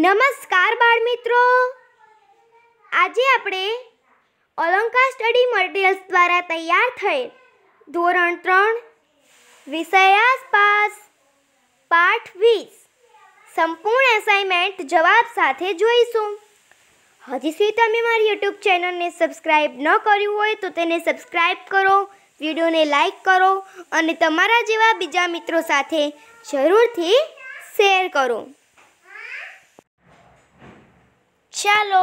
નમસ્કાર બાળ મિત્રો આજે આપણે અલંકાર સ્ટડી મટીરિયલ્સ દ્વારા તૈયાર થયેલ ધોરણ ત્રણ વિષય આસપાસ પાઠ વીસ સંપૂર્ણ એસાઇનમેન્ટ જવાબ સાથે જોઈશું હજી સુધી તમે મારી યુટ્યુબ ચેનલને સબસ્ક્રાઈબ ન કર્યું હોય તો તેને સબસ્ક્રાઇબ કરો વિડીયોને લાઈક કરો અને તમારા જેવા બીજા મિત્રો સાથે જરૂરથી શેર કરો ચાલો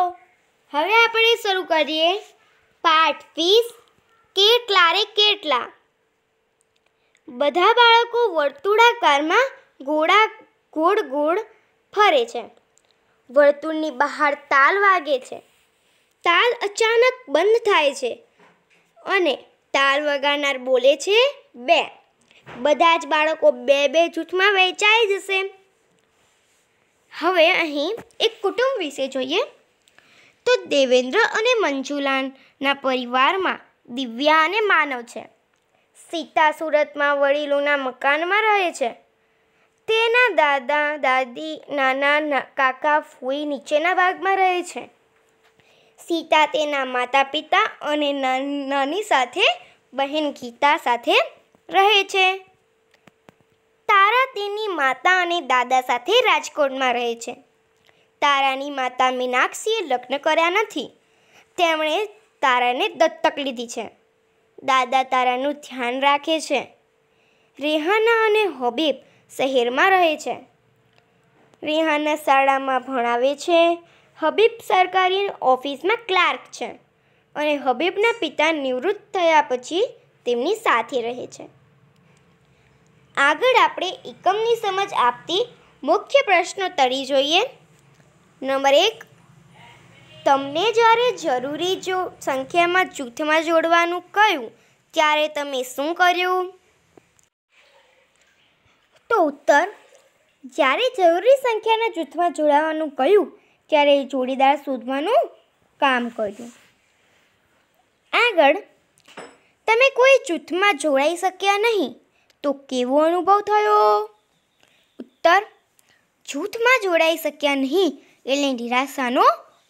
હવે આપણે શરૂ કરીએ પાઠ વીસ રે કેટલા બધા બાળકો વર્તુળાકારમાં ગોળા ગોળ ગોળ ફરે છે વર્તુળની બહાર તાલ વાગે છે તાલ અચાનક બંધ થાય છે અને તાલ વગાડનાર બોલે છે બે બધા જ બાળકો બે બે જૂથમાં વહેંચાઈ જશે હવે અહીં એક કુટુંબ વિશે જોઈએ તો દેવેન્દ્ર અને મંજુલાના પરિવારમાં દિવ્યા અને માનવ છે સીતા સુરતમાં વડીલોના મકાનમાં રહે છે તેના દાદા દાદી નાના કાકા ફૂઈ નીચેના ભાગમાં રહે છે સીતા તેના માતા પિતા અને નાની સાથે બહેન ગીતા સાથે રહે છે તારા તેની માતા અને દાદા સાથે રાજકોટમાં રહે છે તારાની માતા મીનાક્ષીએ લગ્ન કર્યા નથી તેમણે તારાને દત્તક લીધી છે દાદા તારાનું ધ્યાન રાખે છે રેહાના અને હબીબ શહેરમાં રહે છે રેહાના શાળામાં ભણાવે છે હબીબ સરકારી ઓફિસમાં ક્લાર્ક છે અને હબીબના પિતા નિવૃત્ત થયા પછી તેમની સાથે રહે છે આગળ આપણે એકમની સમજ આપતી મુખ્ય પ્રશ્નો તરી જોઈએ નંબર એક તમને જ્યારે જરૂરી જો સંખ્યામાં જૂથમાં જોડવાનું કહ્યું ત્યારે તમે શું કર્યું તો ઉત્તર જ્યારે જરૂરી સંખ્યાના જૂથમાં જોડાવાનું કહ્યું ત્યારે જોડીદાર શોધવાનું કામ કર્યું આગળ તમે કોઈ જૂથમાં જોડાઈ શક્યા નહીં તો કેવો અનુભવ થયો ઉત્તર જૂથમાં જોડાઈ શક્યા નહીં એટલે નિરાશાનો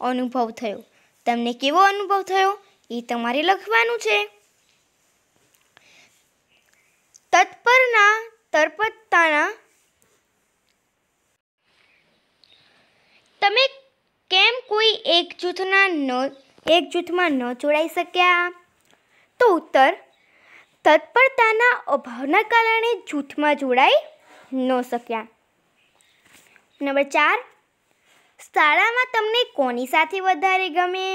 અનુભવ થયો તમને કેવો અનુભવ થયો એ તમારે લખવાનું છે તત્પરના તરપત્તાના તમે કેમ કોઈ એક જૂથના ન એક જૂથમાં ન જોડાઈ શક્યા તો ઉત્તર તત્પરતાના અભાવના કારણે જૂથમાં જોડાઈ ન શક્યા નંબર ચાર શાળામાં તમને કોની સાથે વધારે ગમે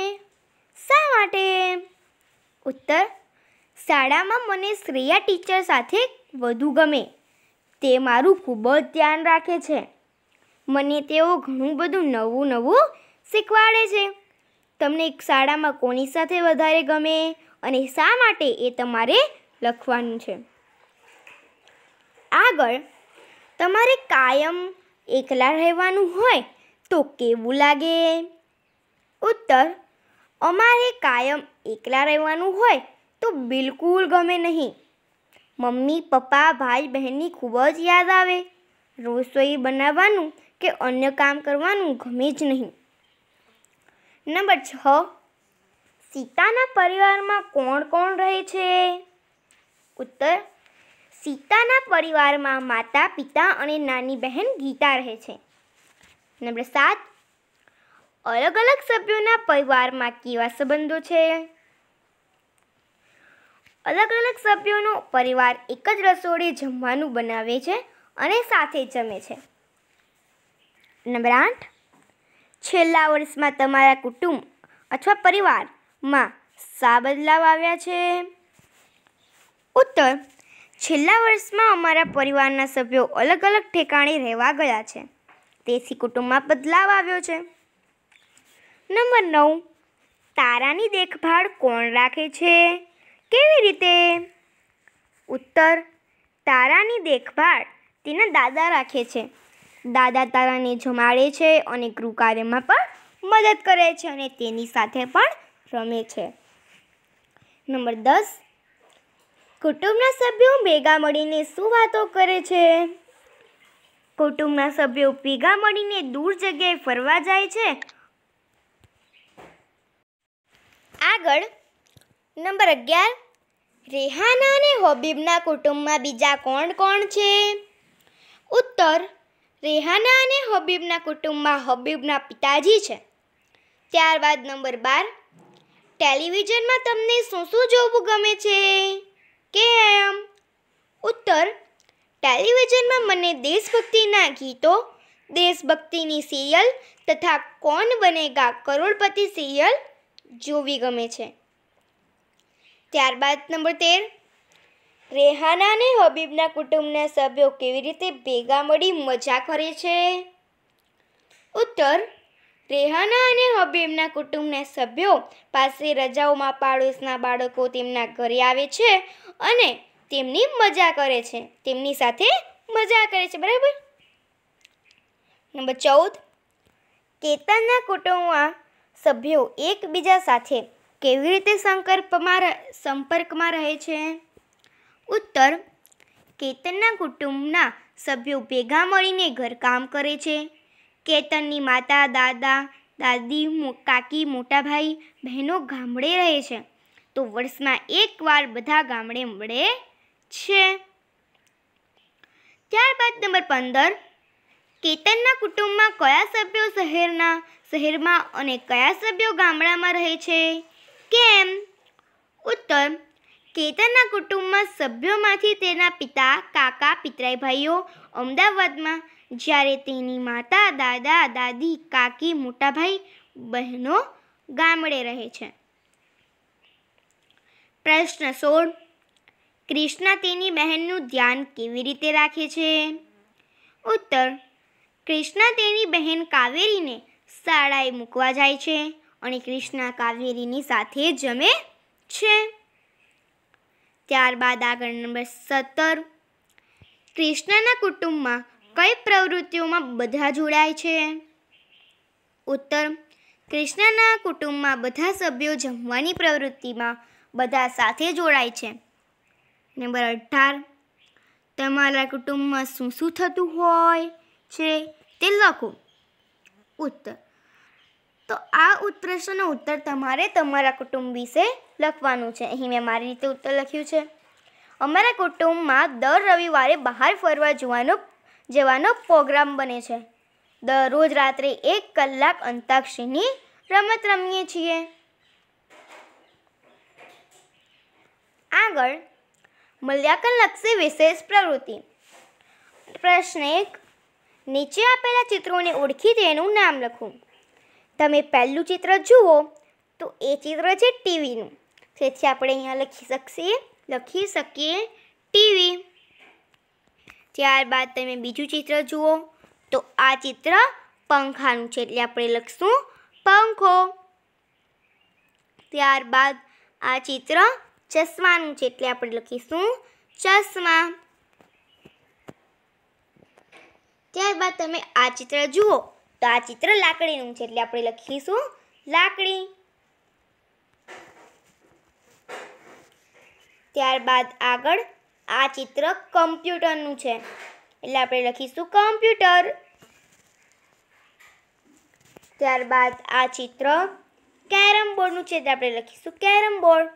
શા માટે ઉત્તર શાળામાં મને શ્રેયા ટીચર સાથે વધુ ગમે તે મારું ખૂબ જ ધ્યાન રાખે છે મને તેઓ ઘણું બધું નવું નવું શીખવાડે છે તમને શાળામાં કોની સાથે વધારે ગમે અને શા માટે એ તમારે લખવાનું છે આગળ તમારે કાયમ એકલા રહેવાનું હોય તો કેવું લાગે ઉત્તર અમારે કાયમ એકલા રહેવાનું હોય તો બિલકુલ ગમે નહીં મમ્મી પપ્પા ભાઈ બહેનની ખૂબ જ યાદ આવે રસોઈ બનાવવાનું કે અન્ય કામ કરવાનું ગમે જ નહીં નંબર છ સીતાના પરિવારમાં કોણ કોણ રહે છે ઉત્તર સીતાના પરિવારમાં માતા પિતા અને નાની બહેન ગીતા રહે છે નંબર સાત અલગ અલગ સભ્યોના પરિવારમાં કેવા સંબંધો છે અલગ અલગ સભ્યોનો પરિવાર એક જ રસોડે જમવાનું બનાવે છે અને સાથે જમે છે નંબર આઠ છેલ્લા વર્ષમાં તમારા કુટુંબ અથવા પરિવારમાં શા બદલાવ આવ્યા છે ઉત્તર છેલ્લા વર્ષમાં અમારા પરિવારના સભ્યો અલગ અલગ ઠેકાણે રહેવા ગયા છે તેથી કુટુંબમાં બદલાવ આવ્યો છે નંબર નવ તારાની દેખભાળ કોણ રાખે છે કેવી રીતે ઉત્તર તારાની દેખભાળ તેના દાદા રાખે છે દાદા તારાને જમાડે છે અને ગૃહ કાર્યમાં પણ મદદ કરે છે અને તેની સાથે પણ રમે છે નંબર દસ કુટુંબના સભ્યો ભેગા મળીને શું વાતો કરે છે કુટુંબના સભ્યો ભેગા મળીને દૂર જગ્યાએ ફરવા જાય છે આગળ નંબર અગિયાર રેહાના અને હોબીબના કુટુંબમાં બીજા કોણ કોણ છે ઉત્તર રેહાના અને હબીબના કુટુંબમાં હબીબના પિતાજી છે ત્યારબાદ નંબર બાર ટેલિવિઝનમાં તમને શું શું જોવું ગમે છે કેમ ઉત્તર ટેલિવિઝનમાં મને દેશભક્તિના ગીતો દેશભક્તિની સિરિયલ તથા કોણ બનેગા કરોડપતિ સિરિયલ જોવી ગમે છે ત્યારબાદ નંબર તેર રેહાના અને હબીબના કુટુંબના સભ્યો કેવી રીતે ભેગા મળી મજા કરે છે ઉત્તર રેહાના અને હબીબના કુટુંબના સભ્યો પાસે રજાઓમાં પાડોશના બાળકો તેમના ઘરે આવે છે અને તેમની મજા કરે છે તેમની સાથે મજા કરે છે બરાબર નંબર ચૌદ કેતનના કુટુંબમાં સભ્યો એકબીજા સાથે કેવી રીતે સંકર્પમાં સંપર્કમાં રહે છે ઉત્તર કેતનના કુટુંબના સભ્યો ભેગા મળીને ઘરકામ કરે છે કેતનની માતા દાદા દાદી કાકી મોટાભાઈ બહેનો ગામડે રહે છે તો વર્ષમાં એકવાર બધા ગામડે મળે છે ત્યારબાદ નંબર પંદર કેતનના કુટુંબમાં કયા સભ્યો શહેરના શહેરમાં અને કયા સભ્યો ગામડામાં રહે છે કેમ ઉત્તર કેતનના કુટુંબમાં સભ્યોમાંથી તેના પિતા કાકા પિતરાઈ ભાઈઓ અમદાવાદમાં જ્યારે તેની માતા દાદા દાદી કાકી મોટાભાઈ બહેનો ગામડે રહે છે પ્રશ્ન સોળ કૃષ્ણ તેની બહેનનું ધ્યાન કેવી રીતે રાખે છે ઉત્તર કૃષ્ણ તેની બહેન કાવેરીને શાળાએ મૂકવા જાય છે અને કૃષ્ણ કાવેરીની સાથે જમે છે ત્યારબાદ આગળ નંબર સત્તર કૃષ્ણના કુટુંબમાં કઈ પ્રવૃત્તિઓમાં બધા જોડાય છે ઉત્તર કૃષ્ણના કુટુંબમાં બધા સભ્યો જમવાની પ્રવૃત્તિમાં બધા સાથે જોડાય છે નંબર અઢાર તમારા કુટુંબમાં શું શું થતું હોય છે તે લખો ઉત્તર તો આ ઉત્પ્રશ્નનો ઉત્તર તમારે તમારા કુટુંબ વિશે લખવાનું છે અહીં મેં મારી રીતે ઉત્તર લખ્યું છે અમારા કુટુંબમાં દર રવિવારે બહાર ફરવા જવાનો જવાનો પ્રોગ્રામ બને છે દરરોજ રાત્રે એક કલાક અંતાક્ષરીની રમત રમીએ છીએ આગળ મૂલ્યાંકન લક્ષી વિશેષ પ્રવૃત્તિ પ્રશ્ન એક નીચે આપેલા ચિત્રોને ઓળખી તેનું નામ લખો તમે પહેલું ચિત્ર જુઓ તો એ ચિત્ર છે ટીવીનું તેથી આપણે અહીંયા લખી શકીએ લખી શકીએ ટીવી ત્યારબાદ તમે બીજું ચિત્ર જુઓ તો આ ચિત્ર પંખાનું છે એટલે આપણે લખશું પંખો ત્યારબાદ આ ચિત્ર ચશ્માનું છે એટલે આપણે લખીશું ચશ્મા ત્યારબાદ તમે આ ચિત્ર જુઓ તો આ ચિત્ર લાકડીનું છે એટલે આપણે લખીશું લાકડી ત્યારબાદ આગળ આ ચિત્ર કમ્પ્યુટરનું છે એટલે આપણે લખીશું કમ્પ્યુટર ત્યારબાદ આ ચિત્ર કેરમ બોર્ડનું છે તે આપણે લખીશું કેરમ બોર્ડ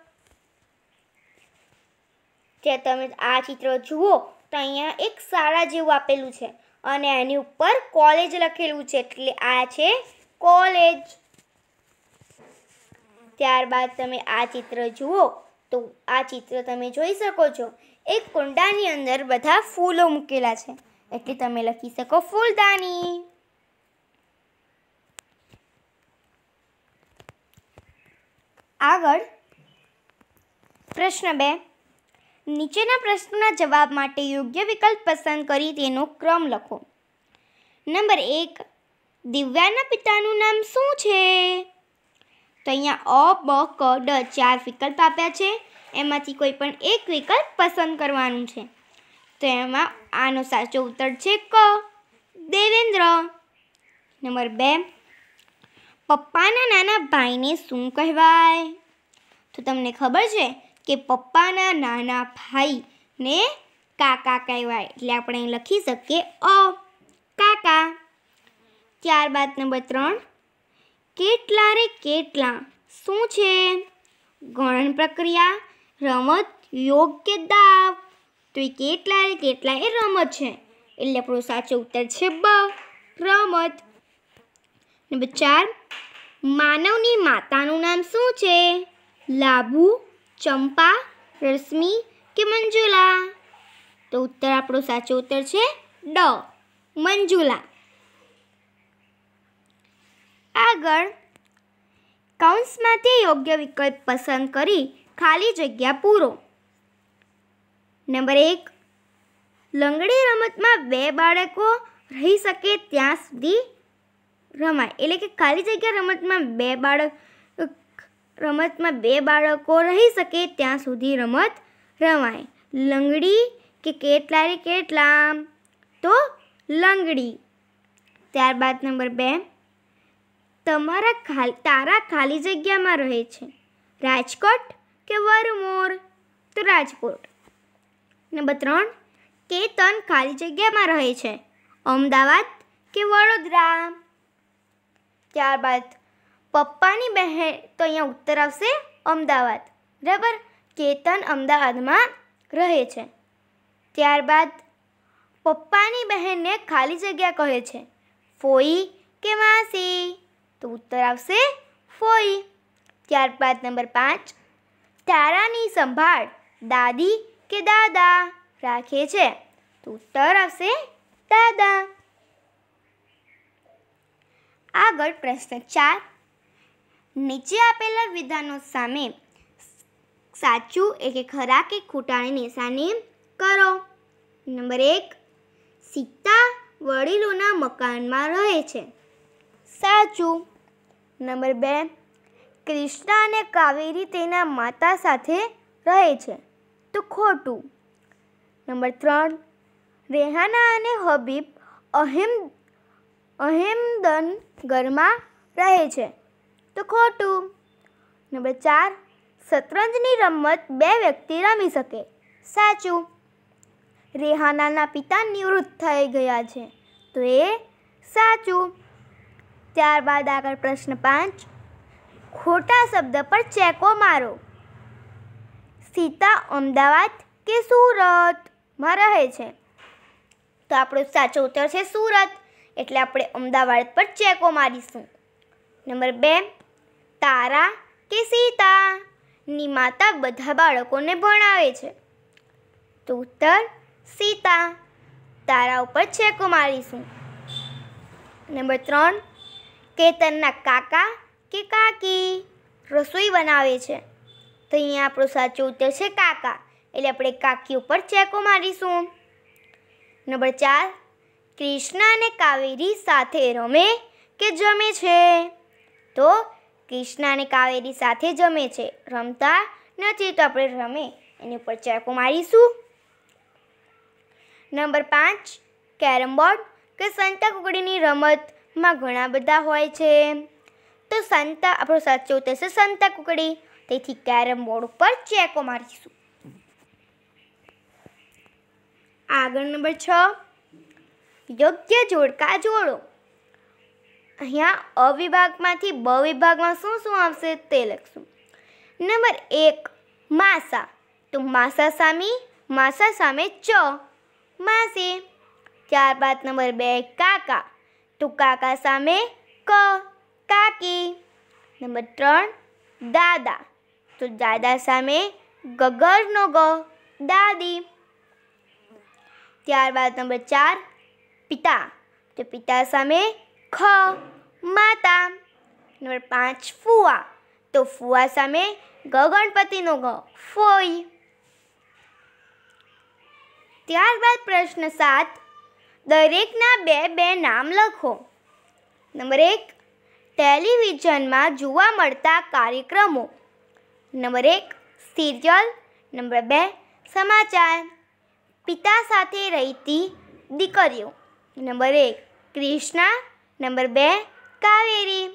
જે તમે આ ચિત્ર જુઓ તો અહીંયા એક શાળા જેવું આપેલું છે અને એની ઉપર કોલેજ લખેલું છે એટલે આ છે કોલેજ ત્યારબાદ તમે આ ચિત્ર જુઓ તો આ ચિત્ર તમે જોઈ શકો છો એક કુંડાની અંદર બધા ફૂલો મૂકેલા છે એટલે તમે લખી શકો ફૂલદાની આગળ પ્રશ્ન બે નીચેના પ્રશ્નના જવાબ માટે યોગ્ય વિકલ્પ પસંદ કરી તેનો ક્રમ લખો નંબર એક દિવ્યાના પિતાનું નામ શું છે તો અહીંયા અ બ ક ડ ચાર વિકલ્પ આપ્યા છે એમાંથી કોઈ પણ એક વિકલ્પ પસંદ કરવાનું છે તો એમાં આનો સાચો ઉત્તર છે ક દેવેન્દ્ર નંબર બે પપ્પાના નાના ભાઈને શું કહેવાય તો તમને ખબર છે કે પપ્પાના નાના ભાઈને કાકા કહેવાય એટલે આપણે લખી શકીએ અ કાકા ત્યારબાદ નંબર ત્રણ કેટલા રે કેટલા શું છે ગણન પ્રક્રિયા રમત યોગ કે દાવ તો એ કેટલાય કેટલા એ રમત છે એટલે આપણો સાચો ઉત્તર છે બ રમત નંબર ચાર માનવની માતાનું નામ શું છે લાભુ ચંપા રશ્મિ કે મંજુલા તો ઉત્તર આપણો સાચો ઉત્તર છે ડ મંજુલા આગળ કૌંસમાંથી યોગ્ય વિકલ્પ પસંદ કરી ખાલી જગ્યા પૂરો નંબર એક લંગડી રમતમાં બે બાળકો રહી શકે ત્યાં સુધી રમાય એટલે કે ખાલી જગ્યા રમતમાં બે બાળક રમતમાં બે બાળકો રહી શકે ત્યાં સુધી રમત રમાય લંગડી કે કેટલા રે કેટલા તો લંગડી ત્યારબાદ નંબર બે તમારા ખાલી તારા ખાલી જગ્યામાં રહે છે રાજકોટ કે વરમોર તો રાજકોટ નંબર ત્રણ કેતન ખાલી જગ્યામાં રહે છે અમદાવાદ કે વડોદરા ત્યારબાદ પપ્પાની બહેન તો અહીંયા ઉત્તર આવશે અમદાવાદ બરાબર કેતન અમદાવાદમાં રહે છે ત્યારબાદ પપ્પાની બહેનને ખાલી જગ્યા કહે છે ફોઈ કે માસી તો ઉત્તર આવશે ફોઈ ત્યારબાદ નંબર પાંચ તારાની સંભાળ દાદી કે દાદા રાખે છે તો ઉત્તર હશે દાદા આગળ પ્રશ્ન ચાર નીચે આપેલા વિધાનો સામે સાચું એટલે ખરા કે ખોટાની નિશાની કરો નંબર એક સીતા વડીલોના મકાનમાં રહે છે સાચું નંબર બે કૃષ્ણ અને કાવેરી તેના માતા સાથે રહે છે તો ખોટું નંબર ત્રણ રેહાના અને હબીબ અહેમ અહેમદન ઘરમાં રહે છે તો ખોટું નંબર ચાર શતરંજની રમત બે વ્યક્તિ રમી શકે સાચું રેહાનાના પિતા નિવૃત્ત થઈ ગયા છે તો એ સાચું ત્યારબાદ આગળ પ્રશ્ન પાંચ ખોટા શબ્દ પર ચેકો મારો સીતા અમદાવાદ કે સુરતમાં રહે છે તો આપણો સાચો ઉત્તર છે સુરત એટલે આપણે અમદાવાદ પર ચેકો મારીશું નંબર બે તારા કે સીતા ની માતા બધા બાળકોને ભણાવે છે તો ઉત્તર સીતા તારા ઉપર ચેકો મારીશું નંબર ત્રણ કેતનના કાકા કે કાકી રસોઈ બનાવે છે તો અહીંયા આપણો સાચો ઉત્તર છે કાકા એટલે આપણે કાકી ઉપર ચેકો મારીશું નંબર ચાર કૃષ્ણ અને કાવેરી સાથે રમે કે જમે છે તો કૃષ્ણ અને કાવેરી સાથે જમે છે રમતા નથી તો આપણે રમે એની ઉપર ચેકો મારીશું નંબર પાંચ કેરમ બોર્ડ કે સંતાકુકડીની રમતમાં ઘણા બધા હોય છે તો સંતા આપણો સાચો ઉત્તર સંતા કુકડી તેથી કેરમ બોર્ડ ઉપર ચેકો મારીશું આગળ નંબર છ યોગ્ય જોડકા જોડો અહીંયા અવિભાગમાંથી બ વિભાગમાં શું શું આવશે તે લખશું નંબર એક માસા તો માસા સામી માસા સામે ચ માસી ત્યારબાદ નંબર બે કાકા તો કાકા સામે ક કાકી નંબર ત્રણ દાદા તો દાદા સામે ગગરનો ગ દાદી ત્યારબાદ નંબર ચાર પિતા તો પિતા સામે ખ માતા નંબર પાંચ ફુવા તો ફુવા સામે ગગણપતિનો ગ ફોઈ ત્યારબાદ પ્રશ્ન સાત દરેકના બે બે નામ લખો નંબર એક ટેલિવિઝનમાં જોવા મળતા કાર્યક્રમો નંબર એક સિરિયલ નંબર બે સમાચાર પિતા સાથે રહેતી દીકરીઓ નંબર એક ક્રિષ્ના નંબર બે કાવેરી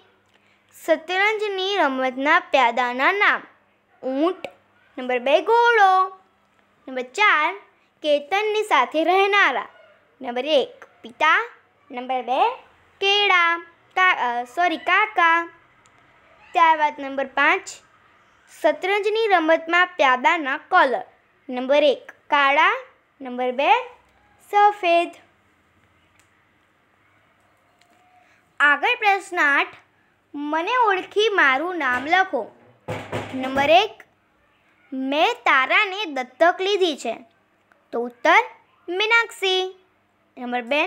શતરંજની રમતના પ્યાદાના નામ ઊંટ નંબર બે ઘોડો નંબર ચાર કેતનની સાથે રહેનારા નંબર એક પિતા નંબર બે કેળા કા સોરી કાકા ત્યારબાદ નંબર પાંચ શતરંજની રમતમાં પ્યાદાના કલર નંબર એક કાળા નંબર બે સફેદ આગળ પ્રશ્ન આઠ મને ઓળખી મારું નામ લખો નંબર એક મેં તારાને દત્તક લીધી છે તો ઉત્તર મીનાક્ષી નંબર બે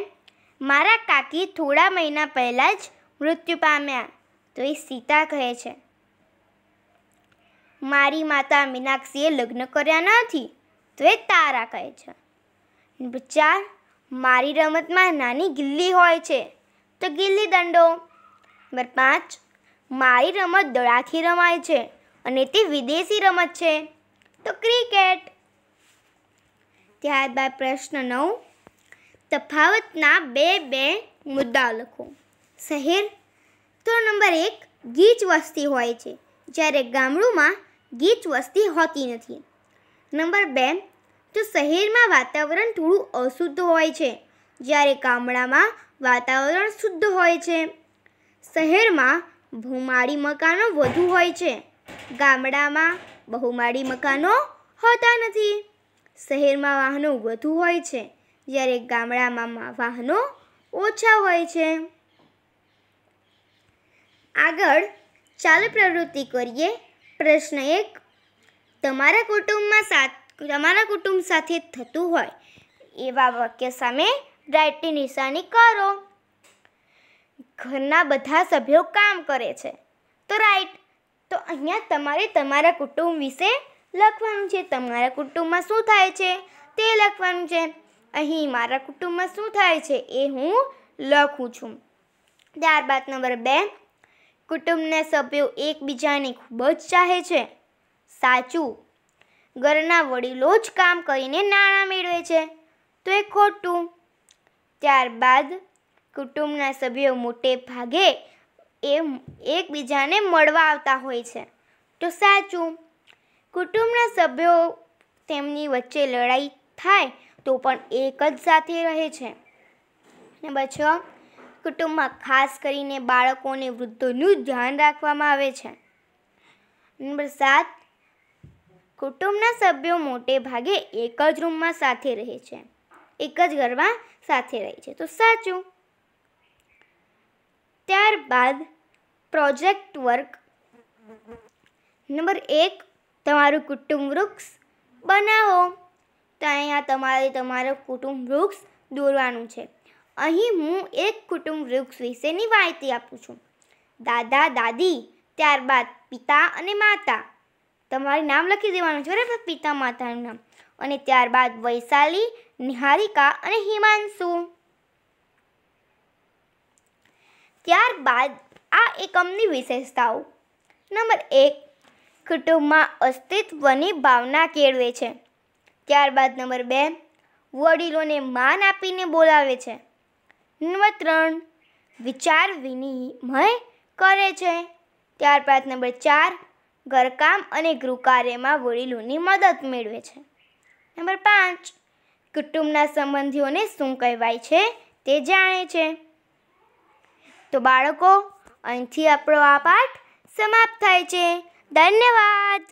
મારા કાકી થોડા મહિના પહેલાં જ મૃત્યુ પામ્યા તો એ સીતા કહે છે મારી માતા મીનાક્ષીએ લગ્ન કર્યા નથી તો એ તારા કહે છે ચાર મારી રમતમાં નાની ગિલ્લી હોય છે તો ગિલ્લી દંડો નંબર પાંચ મારી રમત દડાથી રમાય છે અને તે વિદેશી રમત છે તો ક્રિકેટ ત્યારબાદ પ્રશ્ન નવ તફાવતના બે બે મુદ્દા લખો શહેર તો નંબર એક ગીચ વસ્તી હોય છે જ્યારે ગામડુંમાં ગીચ વસ્તી હોતી નથી નંબર બે તો શહેરમાં વાતાવરણ થોડું અશુદ્ધ હોય છે જ્યારે ગામડામાં વાતાવરણ શુદ્ધ હોય છે શહેરમાં ભૂમાળી મકાનો વધુ હોય છે ગામડામાં બહુમાળી મકાનો હોતા નથી શહેરમાં વાહનો વધુ હોય છે જ્યારે ગામડામાં વાહનો ઓછા હોય છે આગળ ચાલો પ્રવૃત્તિ કરીએ પ્રશ્ન એક તમારા કુટુંબમાં સાથ તમારા કુટુંબ સાથે થતું હોય એવા વાક્ય સામે રાઇટની નિશાની કરો ઘરના બધા સભ્યો કામ કરે છે તો રાઈટ તો અહીંયા તમારે તમારા કુટુંબ વિશે લખવાનું છે તમારા કુટુંબમાં શું થાય છે તે લખવાનું છે અહીં મારા કુટુંબમાં શું થાય છે એ હું લખું છું ત્યારબાદ નંબર બે કુટુંબના સભ્યો એકબીજાને ખૂબ જ ચાહે છે સાચું ઘરના વડીલો જ કામ કરીને નાણાં મેળવે છે તો એ ખોટું ત્યારબાદ કુટુંબના સભ્યો મોટે ભાગે એ એકબીજાને મળવા આવતા હોય છે તો સાચું કુટુંબના સભ્યો તેમની વચ્ચે લડાઈ થાય તો પણ એક જ સાથે રહે છે ને બચ્ચો કુટુંબમાં ખાસ કરીને બાળકો અને વૃદ્ધોનું ધ્યાન રાખવામાં આવે છે નંબર સાત કુટુંબના સભ્યો મોટે ભાગે એક જ રૂમમાં સાથે રહે છે એક જ ઘરમાં સાથે રહે છે તો સાચું ત્યારબાદ પ્રોજેક્ટ વર્ક નંબર એક તમારું કુટુંબ વૃક્ષ બનાવો તો અહીંયા તમારે તમારું કુટુંબ વૃક્ષ દોરવાનું છે અહીં હું એક કુટુંબ વૃક્ષ વિશેની માહિતી આપું છું દાદા દાદી ત્યારબાદ પિતા અને માતા તમારું નામ લખી દેવાનું છે બરાબર પિતા માતાનું નામ અને ત્યારબાદ વૈશાલી નિહારિકા અને હિમાંશુ ત્યારબાદ આ એકમની વિશેષતાઓ નંબર એક કુટુંબમાં અસ્તિત્વની ભાવના કેળવે છે ત્યારબાદ નંબર બે વડીલોને માન આપીને બોલાવે છે નંબર વિચાર વિનિમય કરે છે ત્યારબાદ નંબર ચાર ઘરકામ અને ગૃહકાર્યમાં વડીલોની મદદ મેળવે છે નંબર પાંચ કુટુંબના સંબંધીઓને શું કહેવાય છે તે જાણે છે તો બાળકો અહીંથી આપણો આ પાઠ સમાપ્ત થાય છે ધન્યવાદ